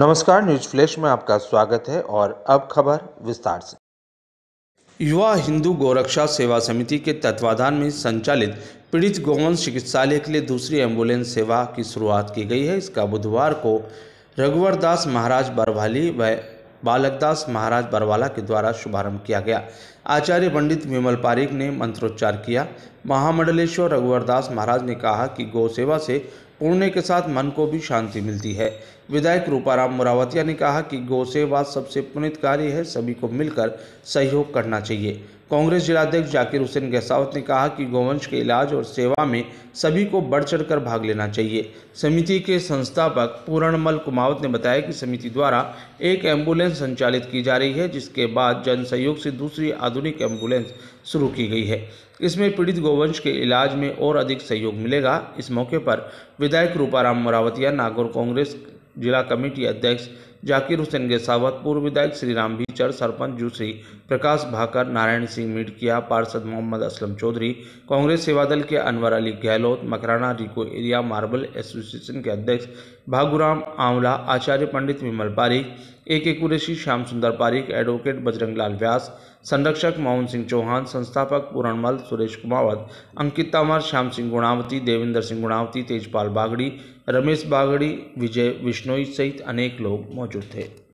नमस्कार news flash में आपका स्वागत है और अब खबर विस्तार से युवा हिंदू गोरक्षा सेवा समिति के तत्वाधान में संचालित पीड़ित गोवंश चिकित्सालय के लिए दूसरी एम्बुलेंस सेवा की शुरुआत की गई है इसका बुधवार को रघुवर दास महाराज बरवाली व बालकदास महाराज बरवाला के द्वारा शुभारंभ किया गया आचार्य पंडित विमल पारिक ने मंत्रोच्चार किया महामंडलेश्वर रघुवरदास महाराज ने कहा कि गौ सेवा से पुण्य के साथ मन को भी शांति मिलती है विधायक रूपाराम मुरावतिया ने कहा कि गौ सेवा सबसे पुनित कार्य है सभी को मिलकर सहयोग करना चाहिए कांग्रेस जिलाध्यक्ष जाकिर हुसैन गहसावत ने कहा कि गौवंश के इलाज और सेवा में सभी को बढ़ चढ़कर भाग लेना चाहिए समिति के संस्थापक पूरणमल कुमावत ने बताया कि समिति द्वारा एक एम्बुलेंस संचालित की जा रही है जिसके बाद जन सहयोग से दूसरी आधुनिक आधुनिक एम्बुलेंस शुरू की गई है इसमें पीड़ित गोवंश के इलाज में और अधिक सहयोग मिलेगा इस मौके पर विधायक रूपाराम मरावतिया नागौर कांग्रेस जिला कमेटी अध्यक्ष जाकिर हुसैन गेसावत पूर्व विधायक श्री राम भीचर सरपंच जूसरी प्रकाश भाकर नारायण सिंह मिडकिया पार्षद मोहम्मद असलम चौधरी कांग्रेस सेवादल के Anwar Ali Gehlot Makrana RIICO area marble association के अध्यक्ष भागुराम आंवला आचार्य पंडित विमल पारी ए के कुरेशी श्याम सुंदर पारिक एडवोकेट बजरंग लाल व्यास संरक्षक मोहन सिंह चौहान संस्थापक पूरणमल सुरेश कुमावत अंकित तंवर श्याम सिंह गुणावती देवेंद्र सिंह गुणावती तेजपाल बागड़ी रमेश बागड़ी विजय विश्नोई सहित अनेक लोग मौजूद थे